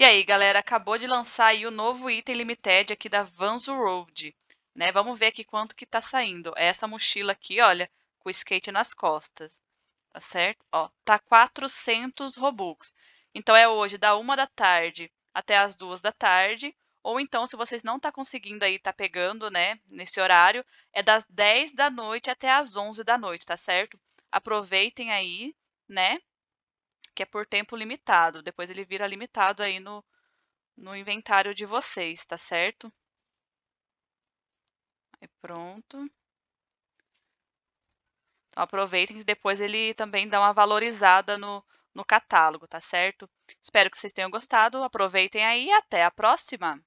E aí, galera, acabou de lançar aí o novo item limited aqui da Van's Road, né? Vamos ver aqui quanto que tá saindo. É essa mochila aqui, olha, com o skate nas costas, tá certo? Ó, tá 400 Robux. Então é hoje da 1 da tarde até as 2 da tarde, ou então se vocês não tá conseguindo aí tá pegando, né, nesse horário, é das 10 da noite até as 11 da noite, tá certo? Aproveitem aí, né? que é por tempo limitado. Depois ele vira limitado aí no, no inventário de vocês, tá certo? Aí pronto. Então, aproveitem que depois ele também dá uma valorizada no, no catálogo, tá certo? Espero que vocês tenham gostado. Aproveitem aí e até a próxima!